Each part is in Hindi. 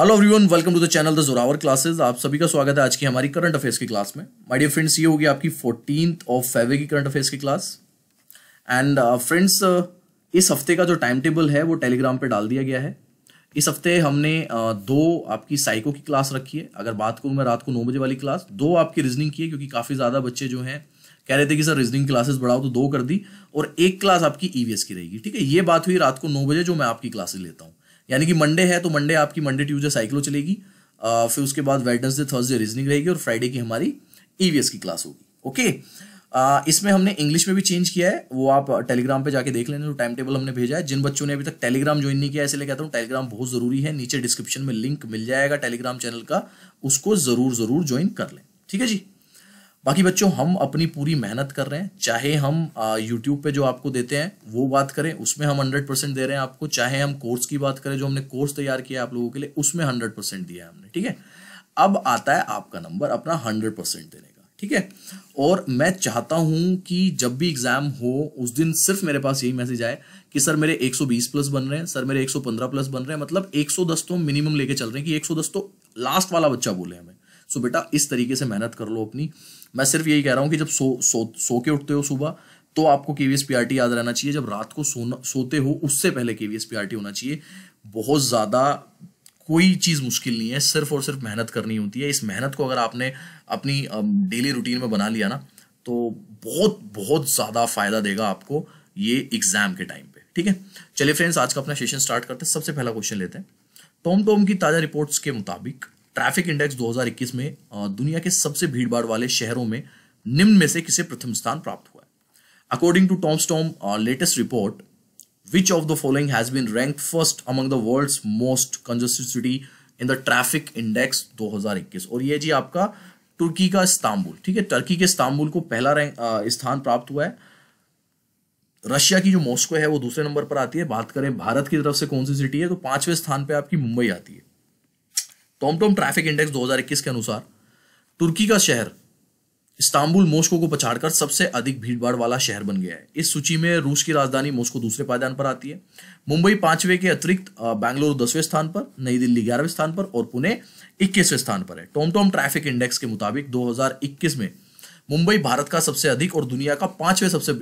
hello everyone welcome to the channel the Zoravar classes आप सभी का स्वागत है आज की हमारी करंट अफेयर्स की क्लास में माय डियर फ्रेंड्स ये होगी आपकी फोर्टीन ऑफ फेवरी की करंट अफेयर्स की class and friends uh, uh, इस हफ्ते का जो टाइम टेबल है वो टेलीग्राम पे डाल दिया गया है इस हफ्ते हमने uh, दो आपकी साइको की क्लास रखी है अगर बात करूँ मैं रात को नौ बजे वाली क्लास दो आपकी रीजनिंग की है क्योंकि काफ़ी ज़्यादा बच्चे जो हैं कह रहे थे कि सर रीजनिंग क्लासेस बढ़ाओ तो दो कर दी और एक क्लास आपकी ईवीएस e की रहेगी ठीक है ये बात हुई रात को नौ बजे जो मैं आपकी क्लासेस लेता हूँ यानी कि मंडे है तो मंडे आपकी मंडे ट्यूजडे साइक्लो चलेगी फिर उसके बाद वेडनसडे थर्सडे रीजनिंग रहेगी और फ्राइडे की हमारी ईवीएस e की क्लास होगी ओके इसमें हमने इंग्लिश में भी चेंज किया है वो आप टेलीग्राम पे जाके देख लेने तो टाइम टेबल हमने भेजा है जिन बच्चों ने अभी तक टेलीग्राम ज्वाइन नहीं किया इसलिए कहता हूँ टेलीग्राम बहुत जरूरी है नीचे डिस्क्रिप्शन में लिंक मिल जाएगा टेलीग्राम चैनल का उसको जरूर जरूर ज्वाइन कर लें ठीक है जी बाकी बच्चों हम अपनी पूरी मेहनत कर रहे हैं चाहे हम यूट्यूब पे जो आपको देते हैं वो बात करें उसमें हम हंड्रेड परसेंट दे रहे हैं आपको चाहे हम कोर्स की बात करें जो हमने कोर्स तैयार किया आप लोगों के लिए उसमें हंड्रेड परसेंट दिया है हमने ठीक है अब आता है आपका नंबर अपना हंड्रेड परसेंट देने का ठीक है और मैं चाहता हूं कि जब भी एग्जाम हो उस दिन सिर्फ मेरे पास यही मैसेज आए कि सर मेरे एक प्लस बन रहे हैं सर मेरे एक प्लस बन रहे हैं मतलब एक तो मिनिमम लेके चल रहे हैं कि एक तो लास्ट वाला बच्चा बोले हमें सो बेटा इस तरीके से मेहनत कर लो अपनी मैं सिर्फ यही कह रहा हूँ कि जब सो सो सो के उठते हो सुबह तो आपको के वी याद रहना चाहिए जब रात को सोना सोते हो उससे पहले के वी होना चाहिए बहुत ज़्यादा कोई चीज़ मुश्किल नहीं है सिर्फ और सिर्फ मेहनत करनी होती है इस मेहनत को अगर आपने अपनी डेली रूटीन में बना लिया ना तो बहुत बहुत ज़्यादा फायदा देगा आपको ये एग्जाम के टाइम पे ठीक है चलिए फ्रेंड्स आज का अपना सेशन स्टार्ट करते हैं सबसे पहला क्वेश्चन लेते हैं टोम टोम की ताज़ा रिपोर्ट्स के मुताबिक ट्रैफिक इंडेक्स 2021 में दुनिया के सबसे भीड़भाड़ वाले शहरों में निम्न में से किसे प्रथम स्थान प्राप्त हुआ है according to TomTom's latest report which of the following has been rank first among the world most congestive city in the traffic index 2021 और ये जी आपका तुर्की का इस्तांबुल ठीक है टर्की के इस्तांबुल को पहला रैंक स्थान प्राप्त हुआ है रशिया की जो मॉस्को है वो दूसरे नंबर पर आती है बात करें भारत की तरफ से कौन सी सिटी है तो पांचवें स्थान पे आपकी मुंबई आती है टॉमटॉम ट्रैफिक इंडेक्स 2021 के अनुसार तुर्की का शहर इस्तांबुल मोस्को को पछाड़कर सबसे अधिक भीड़भाड़ वाला शहर बन गया है इस सूची में रूस की राजधानी मोस्को दूसरे पायदान पर आती है मुंबई पांचवें के अतिरिक्त बैंगलोर दसवें स्थान पर नई दिल्ली ग्यारहवें स्थान पर और पुणे इक्कीसवें स्थान पर है टोमटोम ट्रैफिक इंडेक्स के मुताबिक दो में मुंबई भारत का सबसे अधिक और दुनिया का पांचवें सबसे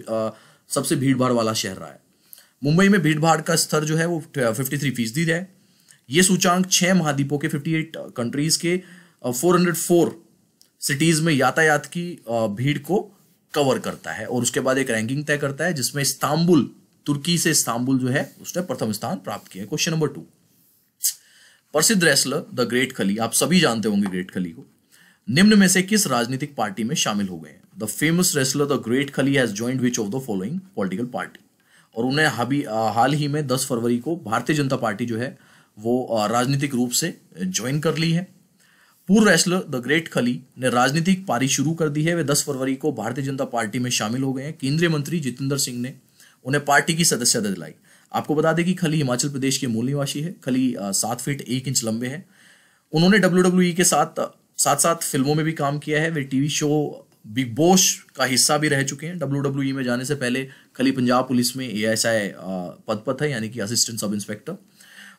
सबसे भीड़ वाला शहर रहा है मुंबई में भीड़ का स्तर जो है वो फिफ्टी थ्री फीसदी है ये सूचांक छह महाद्वीपों के 58 कंट्रीज uh, के 404 uh, सिटीज में यातायात की uh, भीड़ को कवर करता है और उसके बाद एक रैंकिंग तय करता है जिसमें इस्तांबुल तुर्की से इस्तांबुल जो है उसने प्रथम स्थान प्राप्त किया क्वेश्चन नंबर टू प्रसिद्ध रेसलर द ग्रेट खली आप सभी जानते होंगे ग्रेट खली को निम्न में से किस राजनीतिक पार्टी में शामिल हो गए हैं the famous wrestler the great Khali has joined which of the following political party और उन्हें हाल ही में 10 फरवरी को भारतीय जनता पार्टी जो है वो राजनीतिक रूप से ज्वाइन कर ली है पूर्व रेसलर द ग्रेट खली ने राजनीतिक पारी शुरू कर दी है वे 10 फरवरी को भारतीय जनता पार्टी में शामिल हो गए हैं केंद्रीय मंत्री जितेंद्र सिंह ने उन्हें पार्टी की सदस्यता दिलाई आपको बता दें कि खली हिमाचल प्रदेश के मूल निवासी है खली सात फीट एक इंच लंबे हैं उन्होंने डब्ल्यू e के साथ साथ साथ फिल्मों में भी काम किया है वे टीवी शो बिग बॉस का हिस्सा भी रह चुके हैं डब्ल्यू e में जाने से पहले खली पंजाब पुलिस में ए पद पर था यानी कि असिस्टेंट सब इंस्पेक्टर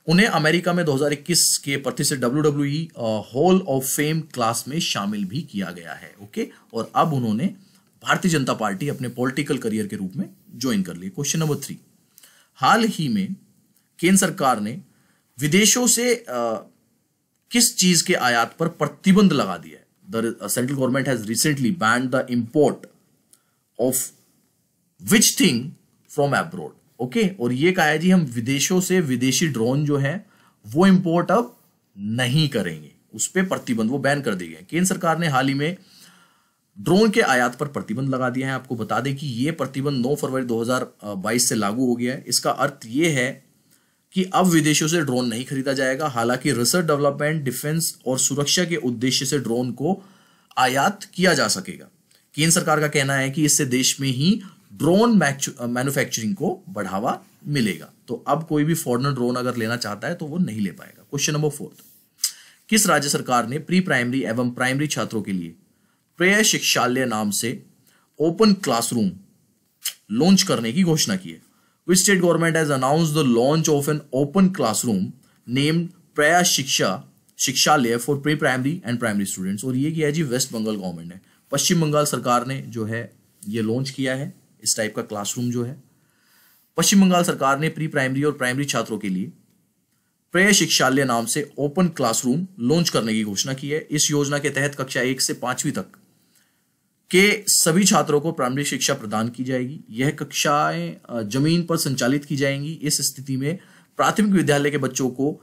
उन्हें अमेरिका में 2021 के प्रतिष्ठित W W hall of fame class में शामिल भी किया गया है ओके और अब उन्होंने भारतीय जनता पार्टी अपने पॉलिटिकल करियर के रूप में ज्वाइन कर लिए क्वेश्चन नंबर थ्री हाल ही में केंद्र सरकार ने विदेशों से आ, किस चीज के आयात पर प्रतिबंध लगा दिया है the central government has recently banned the import of which thing from abroad okay और ये कहा है जी हम विदेशों से विदेशी ड्रोन जो है वो इंपोर्ट अब नहीं करेंगे उस पर प्रतिबंध वो बैन कर दिए गए केंद्र सरकार ने हाल ही में ड्रोन के आयात पर प्रतिबंध लगा दिया है आपको बता दें कि ये प्रतिबंध 9 फरवरी 2022 से लागू हो गया है इसका अर्थ ये है कि अब विदेशों से ड्रोन नहीं खरीदा जाएगा हालांकि रिसर्च डेवलपमेंट डिफेंस और सुरक्षा के उद्देश्य से ड्रोन को आयात किया जा सकेगा केंद्र सरकार का कहना है कि इससे देश में ही ड्रोन मैन्युफैक्चरिंग को बढ़ावा मिलेगा तो अब कोई भी फॉरनर ड्रोन अगर लेना चाहता है तो वो नहीं ले पाएगा क्वेश्चन नंबर फोर्थ किस राज्य सरकार ने प्री प्राइमरी एवं प्राइमरी छात्रों के लिए प्रेय शिक्षालय नाम से ओपन क्लासरूम लॉन्च करने की घोषणा की है which state government has announce the launch of an open classroom named प्रया Shiksha Shikshalaya for pre primary and primary students और ये किया है जी वेस्ट बंगाल गवर्नमेंट ने पश्चिम बंगाल सरकार ने जो है ये लॉन्च किया है इस टाइप का क्लासरूम जो है पश्चिम बंगाल सरकार ने प्री प्राइमरी और प्राइमरी छात्रों के लिए प्रेय शिक्षालय नाम से ओपन क्लासरूम लॉन्च करने की घोषणा की है इस योजना के तहत कक्षा एक से पांचवी तक के सभी छात्रों को प्राइमरी शिक्षा प्रदान की जाएगी यह कक्षाएं जमीन पर संचालित की जाएंगी इस स्थिति में प्राथमिक विद्यालय के बच्चों को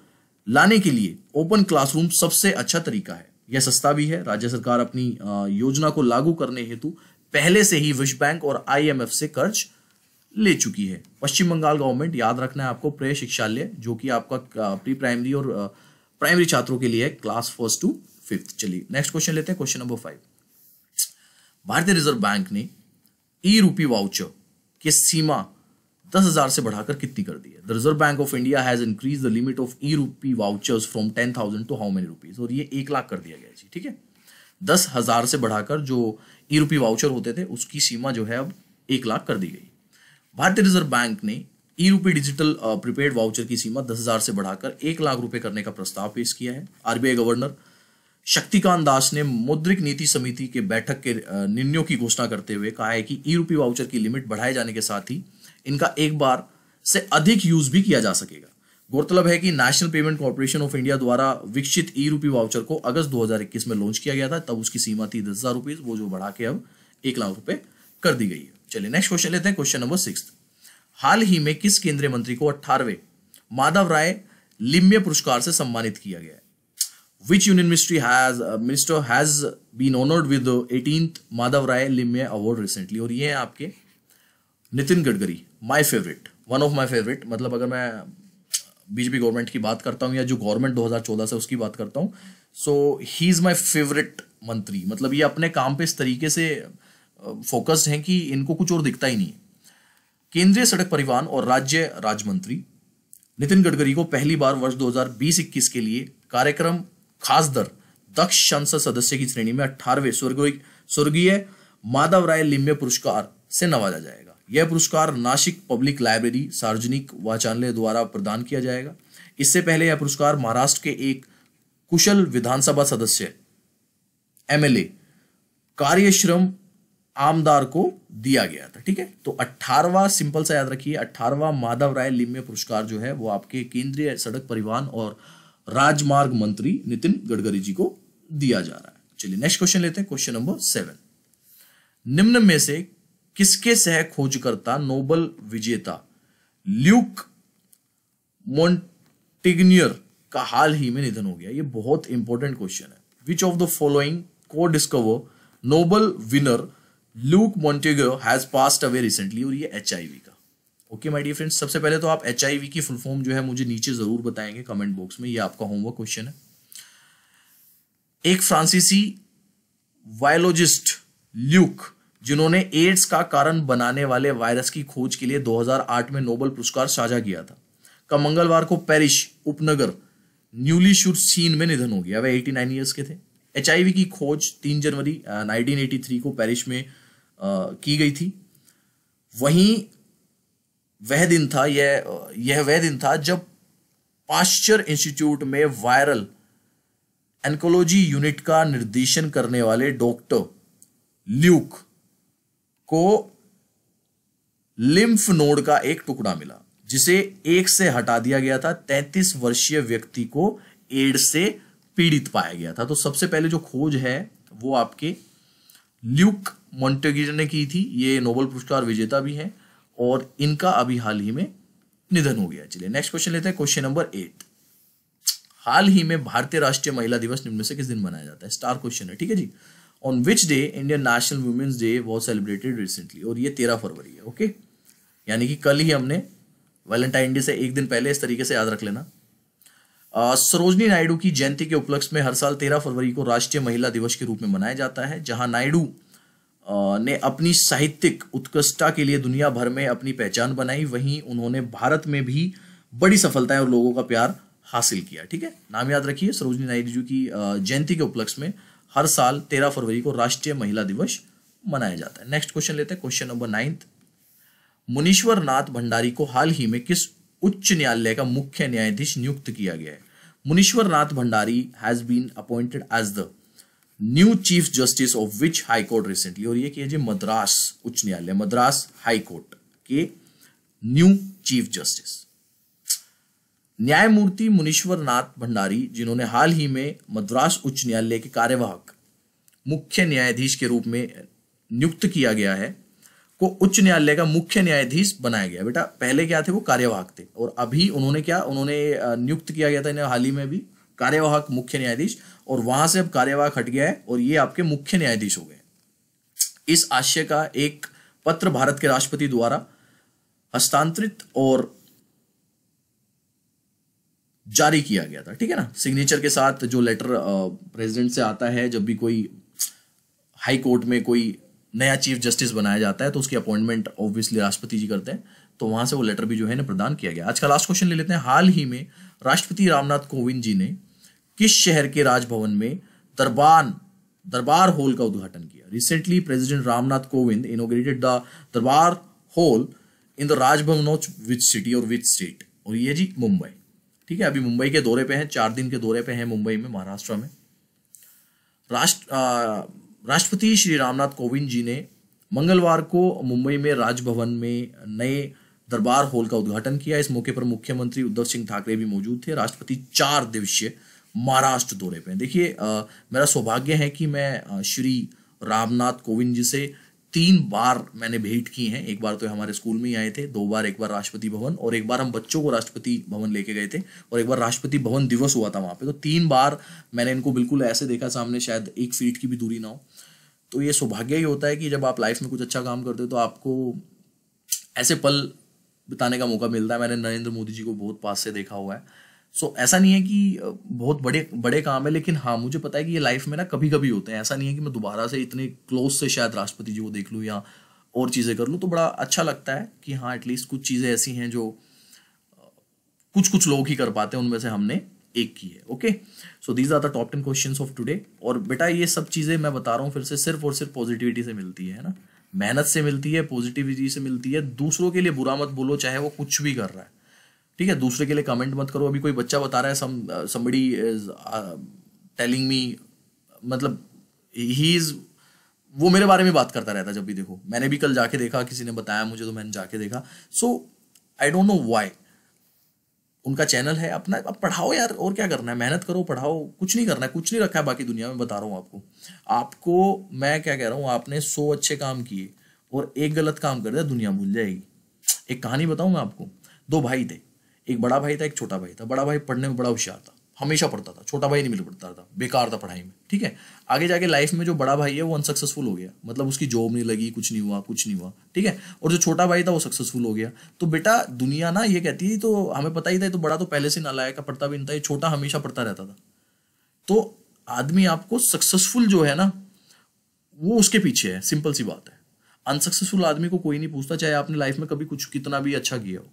लाने के लिए ओपन क्लासरूम सबसे अच्छा तरीका है यह सस्ता भी है राज्य सरकार अपनी योजना को लागू करने हेतु पहले से ही विश्व बैंक और आईएमएफ से कर्ज ले चुकी है पश्चिम बंगाल गवर्नमेंट याद रखना है आपको प्रे शिक्षालय जो कि आपका प्री प्राइमरी और प्राइमरी छात्रों के लिए है क्लास फर्स्ट टू फिफ्थ चलिए नेक्स्ट क्वेश्चन लेते हैं क्वेश्चन नंबर फाइव भारतीय रिजर्व बैंक ने ई रूपी वाउचर की सीमा दस हजार से बढ़ाकर कितनी कर दी है the reserve bank of India has increase the limit of e rupee vouchers from ten thousand to how many rupees और ये एक लाख कर दिया गया जी ठीक है दस हजार से बढ़ाकर जो ई रूपी वाउचर होते थे उसकी सीमा जो है अब एक लाख कर दी गई भारतीय रिजर्व बैंक ने ई रूपी डिजिटल प्रीपेड वाउचर की सीमा दस हजार से बढ़ाकर एक लाख रुपए करने का प्रस्ताव पेश किया है आरबीआई गवर्नर शक्तिकांत दास ने मौद्रिक नीति समिति के बैठक के निर्णयों की घोषणा करते हुए कहा है कि ई रूपी वाउचर की लिमिट बढ़ाए जाने के साथ ही इनका एक बार से अधिक यूज भी किया जा सकेगा गौरतलब है कि national payment corporation of India द्वारा विकसित ई रूपी वाउचर को अगस्त 2021 में लॉन्च किया गया था तब उसकी सीमा थी दस हजार रुपीज वो जो बढ़ा के अब एक लाख रुपए कर दी गई है चलिए नेक्स्ट क्वेश्चन लेते हैं क्वेश्चन नंबर सिक्स हाल ही में किस केंद्रीय मंत्री को अट्ठारहवें माधव राय लिम्य पुरस्कार से सम्मानित किया गया which union ministry has minister has been honoured with eighteen Madhav Rai Limaye award recently और ये है आपके Nitin Gadkari my favourite one of my favourite मतलब अगर मैं बीजेपी गवर्नमेंट की बात करता हूँ या जो गवर्नमेंट 2014 से उसकी बात करता हूँ सो ही इज़ माई फेवरेट मंत्री मतलब ये अपने काम पे इस तरीके से फोकस हैं कि इनको कुछ और दिखता ही नहीं है केंद्रीय सड़क परिवहन और राज्य राज्य मंत्री नितिन गडकरी को पहली बार वर्ष दो 21 के लिए कार्यक्रम खास दर दक्ष संसद सदस्य की श्रेणी में अठारहवें स्वर्गीय स्वर्गीय माधव राय लिम्बे पुरस्कार से नवाजा जाएगा यह पुरस्कार नासिक पब्लिक लाइब्रेरी सार्वजनिक वाचालय द्वारा प्रदान किया जाएगा इससे पहले यह पुरस्कार महाराष्ट्र के एक कुशल विधानसभा सदस्य एमएलए कार्यश्रम आमदार को दिया गया था ठीक है तो अठारवा सिंपल सा याद रखिए अठारवा माधव राय लिम्य पुरस्कार जो है वो आपके केंद्रीय सड़क परिवहन और राजमार्ग मंत्री नितिन गडकरी जी को दिया जा रहा है चलिए नेक्स्ट क्वेश्चन लेते हैं क्वेश्चन नंबर सेवन निम्न में से किसके सह खोजकर्ता नोबल विजेता ल्यूक मोन्टिग्नियर का हाल ही में निधन हो गया ये बहुत इंपॉर्टेंट क्वेश्चन है which of the following co discover Nobel winner Luc Montagnier has passed away recently और ये एच का ओके माय डियर फ्रेंड्स सबसे पहले तो आप एच की फुल फॉर्म जो है मुझे नीचे जरूर बताएंगे कमेंट बॉक्स में ये आपका होमवर्क क्वेश्चन है एक फ्रांसीसी वायोलॉजिस्ट ल्यूक जिन्होंने एड्स का कारण बनाने वाले वायरस की खोज के लिए 2008 में नोबल पुरस्कार साझा किया था का मंगलवार को पेरिस उपनगर न्यूली सीन में निधन हो गया वह 89 इयर्स के थे एच की खोज 3 जनवरी 1983 को पेरिस में आ, की गई थी वहीं वह दिन था यह यह वह दिन था जब पाश्चर इंस्टीट्यूट में वायरल एनकोलॉजी यूनिट का निर्देशन करने वाले डॉक्टर ल्यूक को लिम्फ नोड का एक टुकड़ा मिला जिसे एक से हटा दिया गया था 33 वर्षीय व्यक्ति को एड्स से पीड़ित पाया गया था तो सबसे पहले जो खोज है वो आपके ल्यूक मोन्टेगिर ने की थी ये नोबल पुरस्कार विजेता भी हैं और इनका अभी हाल ही में निधन हो गया चलिए नेक्स्ट क्वेश्चन लेते हैं क्वेश्चन नंबर एट हाल ही में भारतीय राष्ट्रीय महिला दिवस निम्न से किस दिन मनाया जाता है स्टार क्वेश्चन है ठीक है जी on which day Indian national women's day was celebrated recently और ये तेरह फरवरी है ओके यानी कि कल ही हमने वैलेंटाइन डे से एक दिन पहले इस तरीके से याद रख लेना सरोजनी नायडू की जयंती के उपलक्ष्य में हर साल तेरह फरवरी को राष्ट्रीय महिला दिवस के रूप में मनाया जाता है जहां नायडू ने अपनी साहित्यिक उत्कृष्टता के लिए दुनिया भर में अपनी पहचान बनाई वहीं उन्होंने भारत में भी बड़ी सफलताएं और लोगों का प्यार हासिल किया ठीक है नाम याद रखिए सरोजनी नायडू जी की जयंती के उपलक्ष्य में हर साल तेरह फरवरी को राष्ट्रीय महिला दिवस मनाया जाता है नेक्स्ट क्वेश्चन लेते हैं क्वेश्चन नंबर नाइन्थ मुनीश्वर नाथ भंडारी को हाल ही में किस उच्च न्यायालय का मुख्य न्यायाधीश नियुक्त किया गया है Munishwar Nath Bhandari has been appointed as the new chief justice of which high court recently और ये किया जी मद्रास उच्च न्यायालय मद्रास हाई कोर्ट के न्यू चीफ जस्टिस न्यायमूर्ति मुनीश्वर नाथ भंडारी जिन्होंने हाल ही में मद्रास उच्च न्यायालय के कार्यवाहक मुख्य न्यायाधीश के रूप में नियुक्त किया गया है को उच्च न्यायालय का मुख्य न्यायाधीश बनाया गया बेटा पहले क्या थे वो कार्यवाहक थे और अभी उन्होंने क्या उन्होंने नियुक्त किया गया था इन्हें हाल ही में भी कार्यवाहक मुख्य न्यायाधीश और वहां से अब कार्यवाहक हट गया है और ये आपके मुख्य न्यायाधीश हो गए इस आशय का एक पत्र भारत के राष्ट्रपति द्वारा हस्तांतरित और जारी किया गया था ठीक है ना सिग्नेचर के साथ जो लेटर प्रेसिडेंट से आता है जब भी कोई हाई कोर्ट में कोई नया चीफ जस्टिस बनाया जाता है तो उसकी अपॉइंटमेंट ऑब्वियसली राष्ट्रपति जी करते हैं तो वहां से वो लेटर भी जो है ना प्रदान किया गया आज का लास्ट क्वेश्चन ले लेते हैं हाल ही में राष्ट्रपति रामनाथ कोविंद जी ने किस शहर के राजभवन में दरबान दरबार हॉल का उद्घाटन किया recently president Ramnath Kovind inaugurated the Darbar hall in the Raj Bhavan of which city और विच स्टेट और ये जी मुंबई ठीक है अभी मुंबई के दौरे पे हैं चार दिन के दौरे पे हैं मुंबई में महाराष्ट्र में राष्ट्र राष्ट्रपति श्री रामनाथ कोविंद जी ने मंगलवार को मुंबई में राजभवन में नए दरबार हॉल का उद्घाटन किया इस मौके पर मुख्यमंत्री उद्धव सिंह ठाकरे भी मौजूद थे राष्ट्रपति चार दिवसीय महाराष्ट्र दौरे पे देखिए मेरा सौभाग्य है कि मैं श्री रामनाथ कोविंद जी से तीन बार मैंने भेंट की हैं एक बार तो हमारे स्कूल में ही आए थे दो बार एक बार राष्ट्रपति भवन और एक बार हम बच्चों को राष्ट्रपति भवन लेके गए थे और एक बार राष्ट्रपति भवन दिवस हुआ था वहां पे तो तीन बार मैंने इनको बिल्कुल ऐसे देखा सामने शायद एक फीट की भी दूरी ना हो तो ये सौभाग्य ही होता है कि जब आप लाइफ में कुछ अच्छा काम करते हो तो आपको ऐसे पल बिताने का मौका मिलता है मैंने नरेंद्र मोदी जी को बहुत पास से देखा हुआ है सो so, ऐसा नहीं है कि बहुत बड़े बड़े काम है लेकिन हाँ मुझे पता है कि ये लाइफ में ना कभी कभी होते हैं ऐसा नहीं है कि मैं दोबारा से इतने क्लोज से शायद राष्ट्रपति जी को देख लूँ या और चीज़ें कर लूँ तो बड़ा अच्छा लगता है कि हाँ एटलीस्ट कुछ चीज़ें ऐसी हैं जो कुछ कुछ लोग ही कर पाते हैं उनमें से हमने एक की है okay so these are the top ten questions of today और बेटा ये सब चीज़ें मैं बता रहा हूँ फिर से सिर्फ और सिर्फ पॉजिटिविटी से मिलती है ना मेहनत से मिलती है पॉजिटिविटी से मिलती है दूसरों के लिए बुरा मत बोलो चाहे वो कुछ भी कर रहा है ठीक है दूसरे के लिए कमेंट मत करो अभी कोई बच्चा बता रहा है some somebody is telling me मतलब ही इज वो मेरे बारे में बात करता रहता जब भी देखो मैंने भी कल जाके देखा किसी ने बताया मुझे तो मैंने जाके देखा so I don't know why उनका चैनल है अपना अब पढ़ाओ यार और क्या करना है मेहनत करो पढ़ाओ कुछ नहीं करना है कुछ नहीं रखा है बाकी दुनिया में बता रहा हूँ आपको आपको मैं क्या कह रहा हूँ आपने सो अच्छे काम किए और एक गलत काम कर दिया दुनिया भूल जाएगी एक कहानी बताऊँ मैं आपको दो भाई थे एक बड़ा भाई था एक छोटा भाई था बड़ा भाई पढ़ने में बड़ा होशियार था हमेशा पढ़ता था छोटा भाई नहीं मिल पड़ता था बेकार था पढ़ाई में ठीक है आगे जाके लाइफ में जो बड़ा भाई है वो अनसक्सेसफुल हो गया मतलब उसकी जॉब नहीं लगी कुछ नहीं हुआ कुछ नहीं हुआ ठीक है और जो छोटा भाई था वो सक्सेसफुल हो गया तो बेटा दुनिया ना ये कहती है तो हमें पता ही था तो बड़ा तो पहले से नालायक का पढ़ता भी नहीं था ये छोटा हमेशा पढ़ता रहता था तो आदमी आपको सक्सेसफुल जो है ना वो उसके पीछे है सिंपल सी बात है अनसक्सेसफुल आदमी को कोई नहीं पूछता चाहे आपने लाइफ में कभी कुछ कितना भी अच्छा किया हो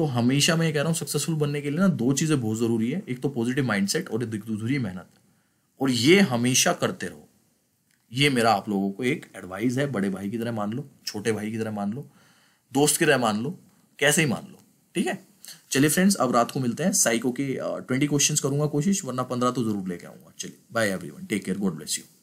तो हमेशा मैं ये कह रहा हूँ सक्सेसफुल बनने के लिए ना दो चीज़ें बहुत ज़रूरी है एक तो पॉजिटिव माइंडसेट और एक दूसरी मेहनत और ये हमेशा करते रहो ये मेरा आप लोगों को एक एडवाइस है बड़े भाई की तरह मान लो छोटे भाई की तरह मान लो दोस्त की तरह मान लो कैसे ही मान लो ठीक है चलिए फ्रेंड्स अब रात को मिलते हैं साइको के ट्वेंटी क्वेश्चन करूंगा कोशिश वरना पंद्रह तो जरूर लेके आऊंगा चलिए bye everyone take care God bless you